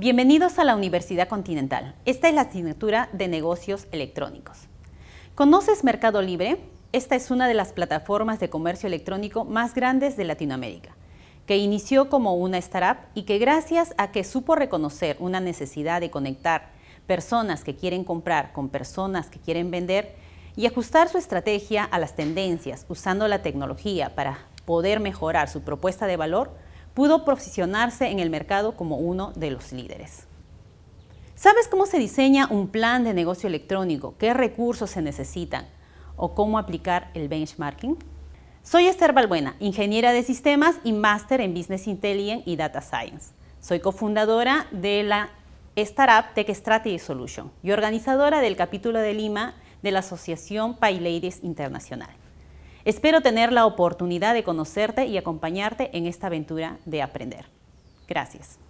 Bienvenidos a la Universidad Continental. Esta es la asignatura de negocios electrónicos. ¿Conoces Mercado Libre? Esta es una de las plataformas de comercio electrónico más grandes de Latinoamérica, que inició como una startup y que gracias a que supo reconocer una necesidad de conectar personas que quieren comprar con personas que quieren vender y ajustar su estrategia a las tendencias usando la tecnología para poder mejorar su propuesta de valor, pudo posicionarse en el mercado como uno de los líderes. ¿Sabes cómo se diseña un plan de negocio electrónico? ¿Qué recursos se necesitan? ¿O cómo aplicar el benchmarking? Soy Esther Balbuena, ingeniera de sistemas y máster en Business Intelligence y Data Science. Soy cofundadora de la Startup Tech Strategy Solution y organizadora del capítulo de Lima de la Asociación PyLadies Internacional. Espero tener la oportunidad de conocerte y acompañarte en esta aventura de aprender. Gracias.